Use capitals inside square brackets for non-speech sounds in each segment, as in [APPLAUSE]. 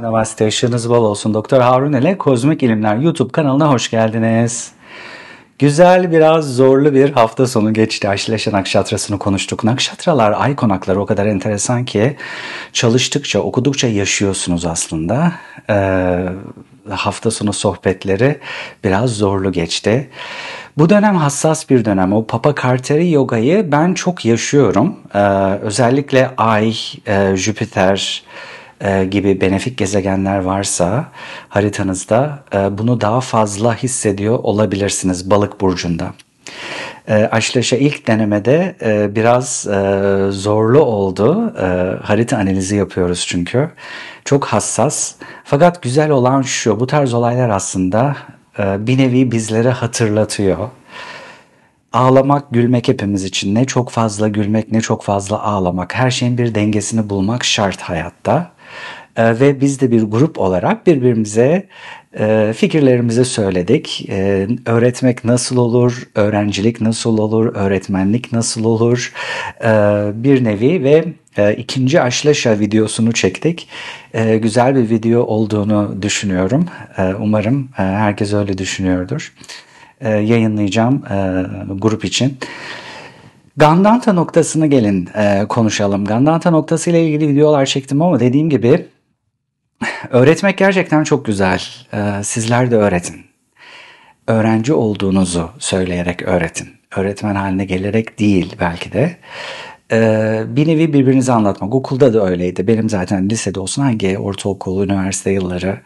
Merhaba, yaşınız bol olsun. Doktor Harun ile Kozmik İlimler YouTube kanalına hoş geldiniz. Güzel, biraz zorlu bir hafta sonu geçti. Aşileşe Nakşatrası'nı konuştuk. Nakşatralar, ay konakları o kadar enteresan ki çalıştıkça, okudukça yaşıyorsunuz aslında. Ee, hafta sonu sohbetleri biraz zorlu geçti. Bu dönem hassas bir dönem. O Papa Carter'i yogayı ben çok yaşıyorum. Ee, özellikle ay, e, Jüpiter, Jüpiter e, gibi benefik gezegenler varsa haritanızda e, bunu daha fazla hissediyor olabilirsiniz balık burcunda. Açlaşa e, ilk denemede biraz zorlu oldu. harita analizi yapıyoruz çünkü. Çok hassas. Fakat güzel olan şu, bu tarz olaylar aslında bir nevi bizlere hatırlatıyor. Ağlamak, gülmek hepimiz için. Ne çok fazla gülmek ne çok fazla ağlamak. Her şeyin bir dengesini bulmak şart hayatta. Ee, ve biz de bir grup olarak birbirimize e, fikirlerimizi söyledik. Ee, öğretmek nasıl olur, öğrencilik nasıl olur, öğretmenlik nasıl olur ee, bir nevi ve e, ikinci Aşlaşa videosunu çektik. güzel bir video olduğunu düşünüyorum. umarım e, herkes öyle düşünüyordur. yayınlayacağım e, grup için. Gandanta noktasını gelin e, konuşalım. Gandanta noktası ile ilgili videolar çektim ama dediğim gibi Öğretmek gerçekten çok güzel. Ee, sizler de öğretin. Öğrenci olduğunuzu söyleyerek öğretin. Öğretmen haline gelerek değil belki de. Ee, bir nevi birbirinize anlatmak. Okulda da öyleydi. Benim zaten lisede olsun hangi ortaokul, üniversite yılları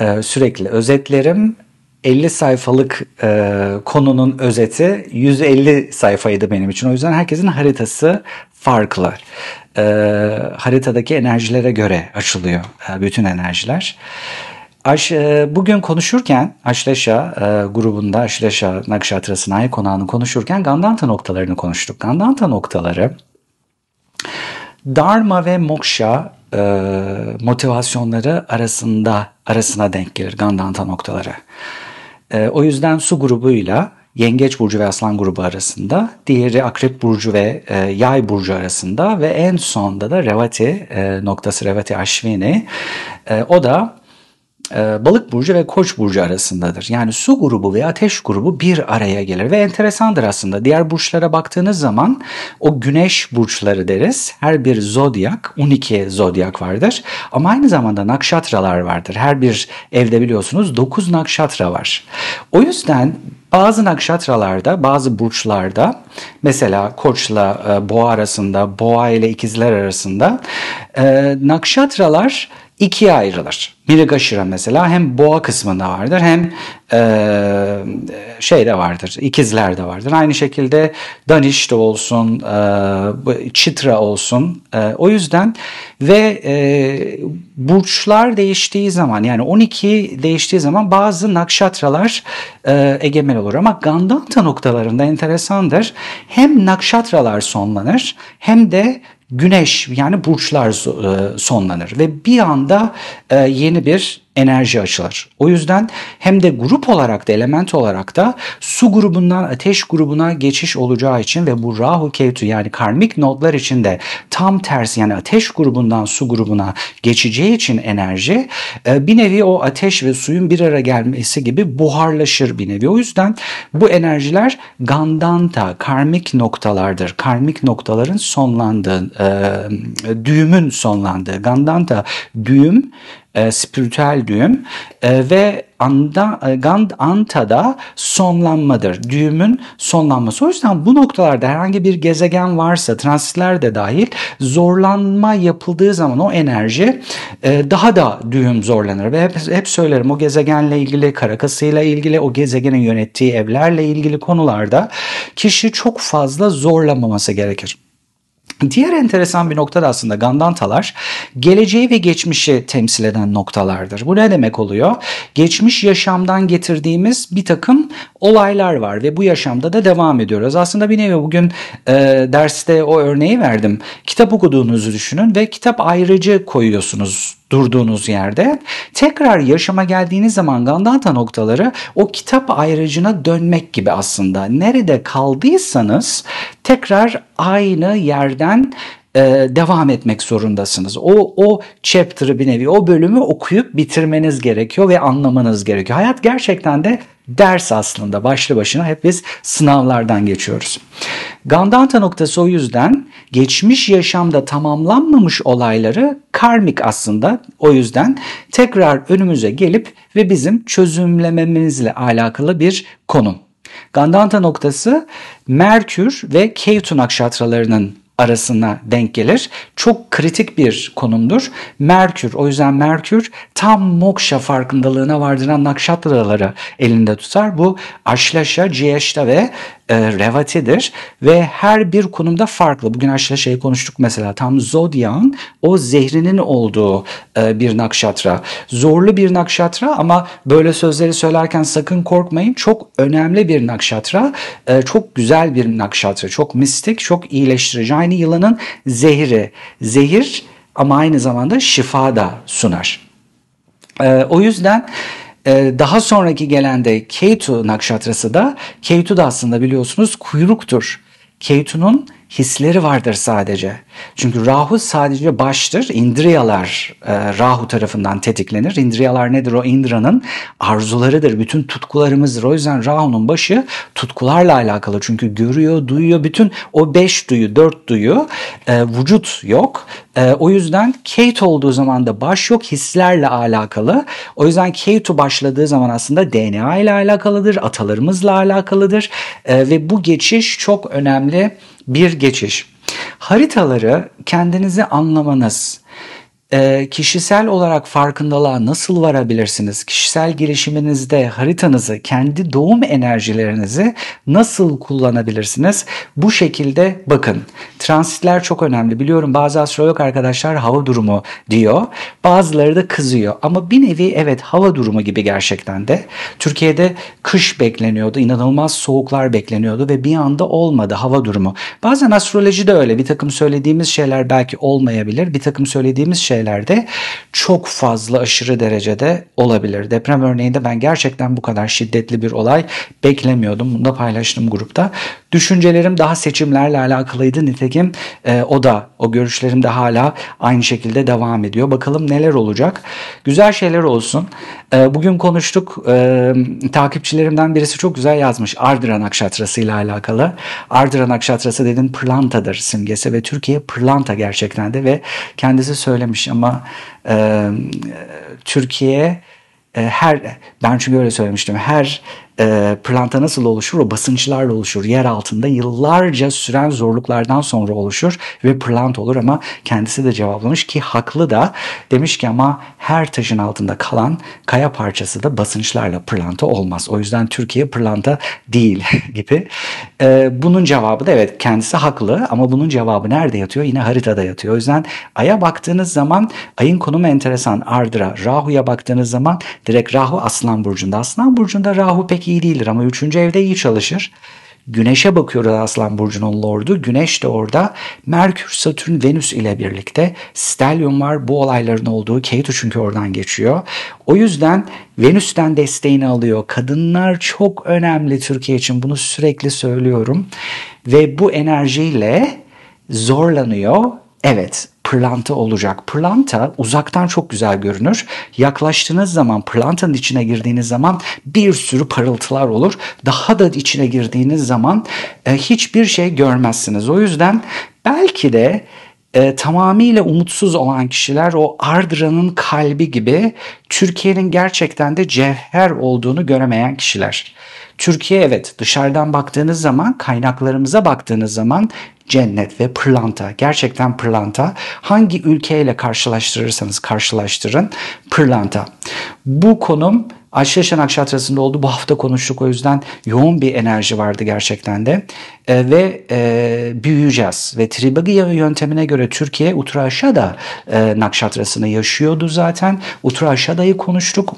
e, sürekli özetlerim 50 sayfalık e, konunun özeti 150 sayfaydı benim için. O yüzden herkesin haritası farklı. E, haritadaki enerjilere göre açılıyor e, bütün enerjiler. Aş, e, bugün konuşurken Aşleşa e, grubunda Aşleşa Nakşatra Sınai konağını konuşurken Gandanta noktalarını konuştuk. Gandanta noktaları Dharma ve Moksha e, motivasyonları arasında arasına denk gelir Gandanta noktaları. E, o yüzden su grubuyla Yengeç burcu ve Aslan grubu arasında, diğeri Akrep burcu ve e, Yay burcu arasında ve en sonda da Revati e, noktası Revati aşvini, E, o da ee, balık burcu ve koç burcu arasındadır. Yani su grubu ve ateş grubu bir araya gelir ve enteresandır aslında. Diğer burçlara baktığınız zaman o güneş burçları deriz. Her bir zodyak 12 zodyak vardır ama aynı zamanda nakşatralar vardır. Her bir evde biliyorsunuz 9 nakşatra var. O yüzden bazı nakşatralarda, bazı burçlarda mesela koçla e, boğa arasında, boğa ile ikizler arasında e, nakşatralar ikiye ayrılır. Mirigashira mesela hem boğa kısmında vardır hem e, şey vardır, ikizler de vardır. Aynı şekilde Danish de olsun, e, Chitra olsun. E, o yüzden ve e, burçlar değiştiği zaman yani 12 değiştiği zaman bazı nakşatralar e, egemen olur. Ama Gandanta noktalarında enteresandır. Hem nakşatralar sonlanır hem de güneş yani burçlar e, sonlanır ve bir anda e, yeni bir enerji açılar. O yüzden hem de grup olarak da element olarak da su grubundan ateş grubuna geçiş olacağı için ve bu Rahu Ketu yani karmik notlar için de tam tersi yani ateş grubundan su grubuna geçeceği için enerji e, bir nevi o ateş ve suyun bir araya gelmesi gibi buharlaşır bir nevi. O yüzden bu enerjiler gandanta karmik noktalardır. Karmik noktaların sonlandığı, e, düğümün sonlandığı. Gandanta düğüm e, spiritüel düğüm e, ve anda, e, gand, anta'da sonlanmadır. Düğümün sonlanması. O yüzden bu noktalarda herhangi bir gezegen varsa transitler de dahil zorlanma yapıldığı zaman o enerji e, daha da düğüm zorlanır. Ve hep, hep söylerim o gezegenle ilgili, karakasıyla ilgili, o gezegenin yönettiği evlerle ilgili konularda kişi çok fazla zorlamaması gerekir. Diğer enteresan bir nokta da aslında gandantalar geleceği ve geçmişi temsil eden noktalardır. Bu ne demek oluyor? Geçmiş yaşamdan getirdiğimiz bir takım olaylar var ve bu yaşamda da devam ediyoruz. Aslında bir nevi bugün e, derste o örneği verdim. Kitap okuduğunuzu düşünün ve kitap ayrıcı koyuyorsunuz durduğunuz yerde. Tekrar yaşama geldiğiniz zaman Gandanta noktaları o kitap ayrıcına dönmek gibi aslında. Nerede kaldıysanız tekrar aynı yerden e, devam etmek zorundasınız. O o chapter'ı bir nevi o bölümü okuyup bitirmeniz gerekiyor ve anlamanız gerekiyor. Hayat gerçekten de ders aslında başlı başına hep biz sınavlardan geçiyoruz. Gandanta noktası o yüzden geçmiş yaşamda tamamlanmamış olayları karmik aslında o yüzden tekrar önümüze gelip ve bizim çözümlememizle alakalı bir konum. Gandanta noktası Merkür ve Ketu akşatralarının arasına denk gelir. Çok kritik bir konumdur. Merkür, o yüzden Merkür tam Moksha farkındalığına vardıran nakşatraları elinde tutar. Bu aşlaşa, ciyeşta ve e, revatidir ve her bir konumda farklı. Bugün aşağı şey konuştuk mesela tam Zodyak'ın o zehrinin olduğu e, bir nakşatra. Zorlu bir nakşatra ama böyle sözleri söylerken sakın korkmayın. Çok önemli bir nakşatra. E, çok güzel bir nakşatra. Çok mistik, çok iyileştirici. Aynı yılanın zehri. Zehir ama aynı zamanda şifa da sunar. E, o yüzden ee, daha sonraki gelen de k nakşatrası da k da aslında biliyorsunuz kuyruktur. k hisleri vardır sadece. Çünkü Rahu sadece baştır. Indriyalar e, Rahu tarafından tetiklenir. Indriyalar nedir? O Indra'nın arzularıdır. Bütün tutkularımızdır. O yüzden Rahu'nun başı tutkularla alakalı. Çünkü görüyor, duyuyor. Bütün o beş duyu, dört duyu e, vücut yok. E, o yüzden Kate olduğu zaman da baş yok. Hislerle alakalı. O yüzden Kate'u başladığı zaman aslında DNA ile alakalıdır. Atalarımızla alakalıdır. Ee, ve bu geçiş çok önemli bir geçiş. Haritaları kendinizi anlamanız, e, kişisel olarak farkındalığa nasıl varabilirsiniz? Kişisel gelişiminizde haritanızı, kendi doğum enerjilerinizi nasıl kullanabilirsiniz? Bu şekilde bakın. Transitler çok önemli. Biliyorum bazı astrolog arkadaşlar hava durumu diyor. Bazıları da kızıyor. Ama bir nevi evet hava durumu gibi gerçekten de. Türkiye'de kış bekleniyordu. inanılmaz soğuklar bekleniyordu ve bir anda olmadı hava durumu. Bazen astroloji de öyle. Bir takım söylediğimiz şeyler belki olmayabilir. Bir takım söylediğimiz şey şeylerde çok fazla aşırı derecede olabilir. Deprem örneğinde ben gerçekten bu kadar şiddetli bir olay beklemiyordum. Bunu da paylaştım grupta. Düşüncelerim daha seçimlerle alakalıydı. Nitekim e, o da o görüşlerim de hala aynı şekilde devam ediyor. Bakalım neler olacak. Güzel şeyler olsun. E, bugün konuştuk. E, takipçilerimden birisi çok güzel yazmış. Ardıran Akşatrası ile alakalı. Ardıran Akşatrası dedim pırlantadır simgesi ve Türkiye pırlanta gerçekten de ve kendisi söylemiş ama e, e Türkiye e, her ben çünkü öyle söylemiştim her e, pırlanta nasıl oluşur? O basınçlarla oluşur. Yer altında yıllarca süren zorluklardan sonra oluşur ve pırlanta olur ama kendisi de cevaplamış ki haklı da demiş ki ama her taşın altında kalan kaya parçası da basınçlarla pırlanta olmaz. O yüzden Türkiye pırlanta değil [LAUGHS] gibi. E, bunun cevabı da evet kendisi haklı ama bunun cevabı nerede yatıyor? Yine haritada yatıyor. O yüzden Ay'a baktığınız zaman Ay'ın konumu enteresan. Ardıra, Rahu'ya baktığınız zaman direkt Rahu Aslan Burcu'nda. Aslan Burcu'nda Rahu pek pek iyi değildir ama 3. evde iyi çalışır. Güneşe bakıyoruz Aslan Burcu'nun lordu. Güneş de orada. Merkür, Satürn, Venüs ile birlikte stelyum var. Bu olayların olduğu Ketu çünkü oradan geçiyor. O yüzden Venüs'ten desteğini alıyor. Kadınlar çok önemli Türkiye için. Bunu sürekli söylüyorum. Ve bu enerjiyle zorlanıyor Evet, pırlanta olacak. Pırlanta uzaktan çok güzel görünür. Yaklaştığınız zaman, pırlantanın içine girdiğiniz zaman bir sürü parıltılar olur. Daha da içine girdiğiniz zaman e, hiçbir şey görmezsiniz. O yüzden belki de e, tamamıyla umutsuz olan kişiler o Ardra'nın kalbi gibi Türkiye'nin gerçekten de cevher olduğunu göremeyen kişiler. Türkiye evet dışarıdan baktığınız zaman kaynaklarımıza baktığınız zaman cennet ve pırlanta. Gerçekten pırlanta. Hangi ülkeyle karşılaştırırsanız karşılaştırın pırlanta. Bu konum Ayşe Şanak oldu. Bu hafta konuştuk o yüzden yoğun bir enerji vardı gerçekten de. E, ve e, büyüyeceğiz. Ve Tribagiya yöntemine göre Türkiye Utraşada e, Nakşatrası'nı yaşıyordu zaten. Utraşada'yı konuştuk.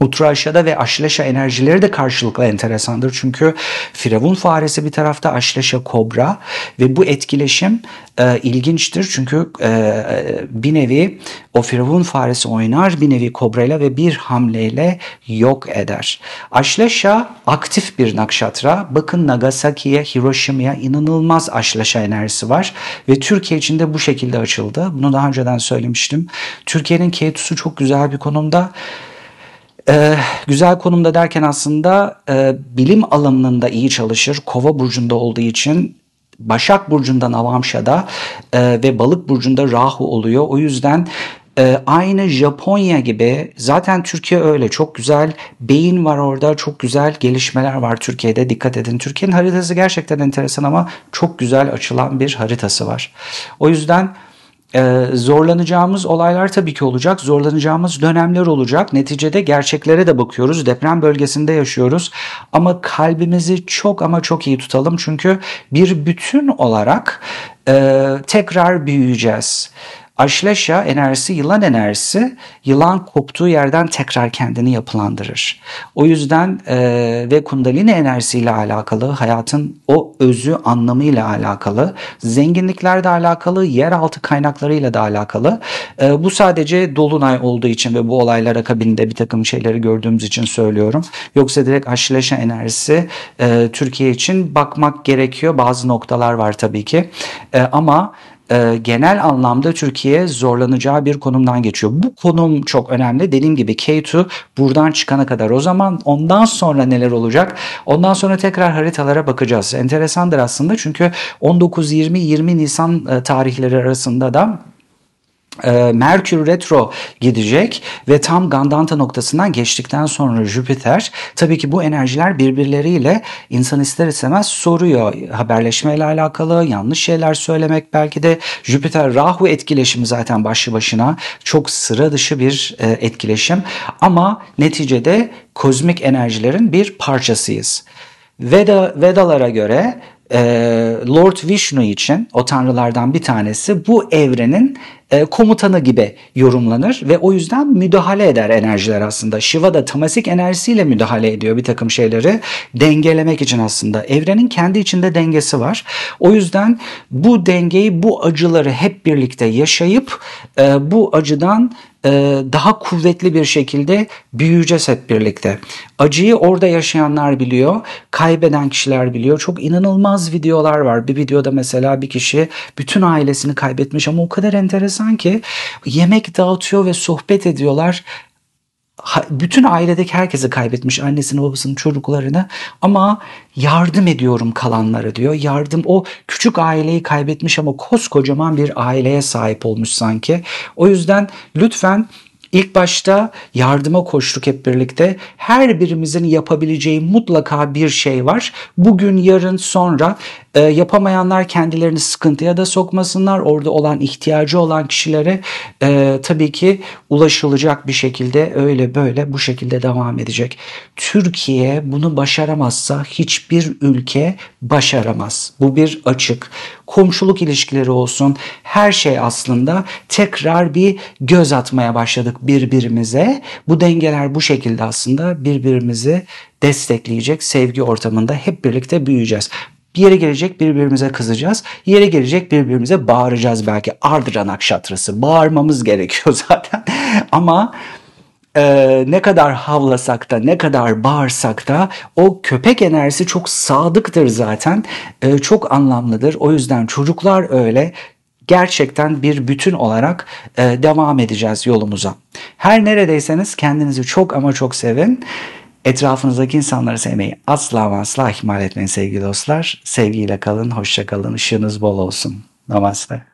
Utraşa'da ve Aşleşa enerjileri de karşılıklı enteresandır. Çünkü Firavun faresi bir tarafta Aşleşa kobra ve bu etkileşim e, ilginçtir. Çünkü e, bir nevi o Firavun faresi oynar bir nevi kobrayla ve bir hamleyle yok eder. Aşleşa aktif bir nakşatra. Bakın Nagasaki'ye, Hiroşima'ya inanılmaz Aşleşa enerjisi var ve Türkiye için de bu şekilde açıldı. Bunu daha önceden söylemiştim. Türkiye'nin K2'su e çok güzel bir konumda. Ee, güzel konumda derken aslında e, bilim alanında iyi çalışır. Kova burcunda olduğu için Başak burcundan Avamşa'da e, ve Balık burcunda Rahu oluyor. O yüzden e, aynı Japonya gibi zaten Türkiye öyle çok güzel beyin var orada çok güzel gelişmeler var Türkiye'de dikkat edin. Türkiye'nin haritası gerçekten enteresan ama çok güzel açılan bir haritası var. O yüzden ee, zorlanacağımız olaylar tabii ki olacak, zorlanacağımız dönemler olacak. Neticede gerçeklere de bakıyoruz. Deprem bölgesinde yaşıyoruz ama kalbimizi çok ama çok iyi tutalım çünkü bir bütün olarak e, tekrar büyüyeceğiz. Aşleşa enerjisi yılan enerjisi yılan koptuğu yerden tekrar kendini yapılandırır. O yüzden e, ve kundalini enerjisiyle alakalı hayatın o özü anlamıyla alakalı zenginliklerle alakalı yeraltı kaynaklarıyla da alakalı. E, bu sadece dolunay olduğu için ve bu olaylar akabinde bir takım şeyleri gördüğümüz için söylüyorum. Yoksa direkt aşleşa enerjisi e, Türkiye için bakmak gerekiyor. Bazı noktalar var tabii ki e, ama e, genel anlamda Türkiye zorlanacağı bir konumdan geçiyor. Bu konum çok önemli. Dediğim gibi K2 buradan çıkana kadar o zaman ondan sonra neler olacak? Ondan sonra tekrar haritalara bakacağız. Enteresandır aslında çünkü 19-20-20 Nisan e, tarihleri arasında da ee, Merkür retro gidecek ve tam Gandanta noktasından geçtikten sonra Jüpiter tabii ki bu enerjiler birbirleriyle insan ister istemez soruyor. Haberleşmeyle alakalı yanlış şeyler söylemek belki de Jüpiter Rahu etkileşimi zaten başlı başına çok sıra dışı bir e, etkileşim ama neticede kozmik enerjilerin bir parçasıyız. Veda, Vedalara göre e, Lord Vishnu için o tanrılardan bir tanesi bu evrenin e, komutanı gibi yorumlanır ve o yüzden müdahale eder enerjiler aslında. Shiva da tamasik enerjisiyle müdahale ediyor bir takım şeyleri dengelemek için aslında. Evrenin kendi içinde dengesi var. O yüzden bu dengeyi bu acıları hep birlikte yaşayıp e, bu acıdan e, daha kuvvetli bir şekilde büyüyeceğiz hep birlikte. Acıyı orada yaşayanlar biliyor, kaybeden kişiler biliyor. Çok inanılmaz videolar var. Bir videoda mesela bir kişi bütün ailesini kaybetmiş ama o kadar enteresan ki yemek dağıtıyor ve sohbet ediyorlar bütün ailedeki herkesi kaybetmiş annesini babasını çocuklarını ama yardım ediyorum kalanlara diyor. Yardım o küçük aileyi kaybetmiş ama koskocaman bir aileye sahip olmuş sanki. O yüzden lütfen ilk başta yardıma koştuk hep birlikte. Her birimizin yapabileceği mutlaka bir şey var. Bugün, yarın, sonra e, yapamayanlar kendilerini sıkıntıya da sokmasınlar. Orada olan ihtiyacı olan kişilere e, tabii ki ulaşılacak bir şekilde öyle böyle bu şekilde devam edecek. Türkiye bunu başaramazsa hiçbir ülke başaramaz. Bu bir açık. Komşuluk ilişkileri olsun her şey aslında tekrar bir göz atmaya başladık birbirimize. Bu dengeler bu şekilde aslında birbirimizi destekleyecek sevgi ortamında hep birlikte büyüyeceğiz. Bir yere gelecek birbirimize kızacağız. Yere gelecek birbirimize bağıracağız belki. Ardıranak şatrası. Bağırmamız [LAUGHS] gerekiyor zaten. Ama e, ne kadar havlasak da ne kadar bağırsak da o köpek enerjisi çok sadıktır zaten. E, çok anlamlıdır. O yüzden çocuklar öyle gerçekten bir bütün olarak e, devam edeceğiz yolumuza. Her neredeyseniz kendinizi çok ama çok sevin. Etrafınızdaki insanları sevmeyi asla ve asla ihmal etmeyin sevgili dostlar. Sevgiyle kalın, hoşça kalın, ışığınız bol olsun. Namaste.